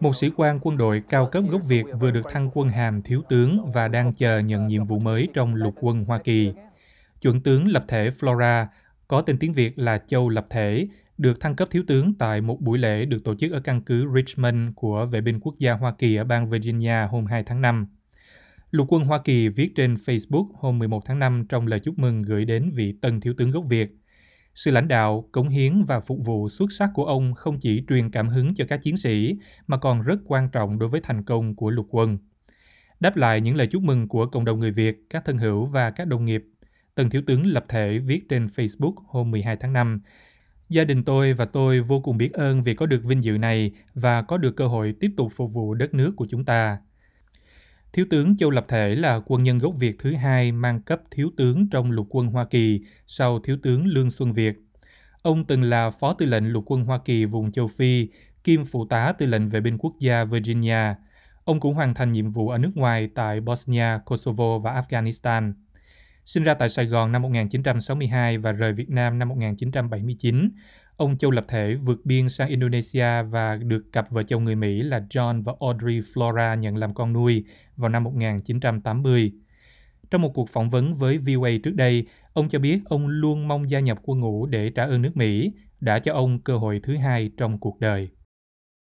Một sĩ quan quân đội cao cấp gốc Việt vừa được thăng quân hàm thiếu tướng và đang chờ nhận nhiệm vụ mới trong lục quân Hoa Kỳ. Chuẩn tướng lập thể Flora, có tên tiếng Việt là Châu Lập Thể, được thăng cấp thiếu tướng tại một buổi lễ được tổ chức ở căn cứ Richmond của Vệ binh Quốc gia Hoa Kỳ ở bang Virginia hôm 2 tháng 5. Lục quân Hoa Kỳ viết trên Facebook hôm 11 tháng 5 trong lời chúc mừng gửi đến vị tân thiếu tướng gốc Việt. Sự lãnh đạo, cống hiến và phục vụ xuất sắc của ông không chỉ truyền cảm hứng cho các chiến sĩ mà còn rất quan trọng đối với thành công của lục quân. Đáp lại những lời chúc mừng của cộng đồng người Việt, các thân hữu và các đồng nghiệp, Tần Thiếu tướng Lập Thể viết trên Facebook hôm 12 tháng 5, Gia đình tôi và tôi vô cùng biết ơn vì có được vinh dự này và có được cơ hội tiếp tục phục vụ đất nước của chúng ta. Thiếu tướng Châu Lập Thể là quân nhân gốc Việt thứ hai mang cấp thiếu tướng trong lục quân Hoa Kỳ sau thiếu tướng Lương Xuân Việt. Ông từng là phó tư lệnh lục quân Hoa Kỳ vùng châu Phi, kiêm phụ tá tư lệnh vệ binh quốc gia Virginia. Ông cũng hoàn thành nhiệm vụ ở nước ngoài tại Bosnia, Kosovo và Afghanistan. Sinh ra tại Sài Gòn năm 1962 và rời Việt Nam năm 1979, ông Châu Lập Thể vượt biên sang Indonesia và được cặp vợ chồng người Mỹ là John và Audrey Flora nhận làm con nuôi vào năm 1980. Trong một cuộc phỏng vấn với VOA trước đây, ông cho biết ông luôn mong gia nhập quân ngũ để trả ơn nước Mỹ, đã cho ông cơ hội thứ hai trong cuộc đời.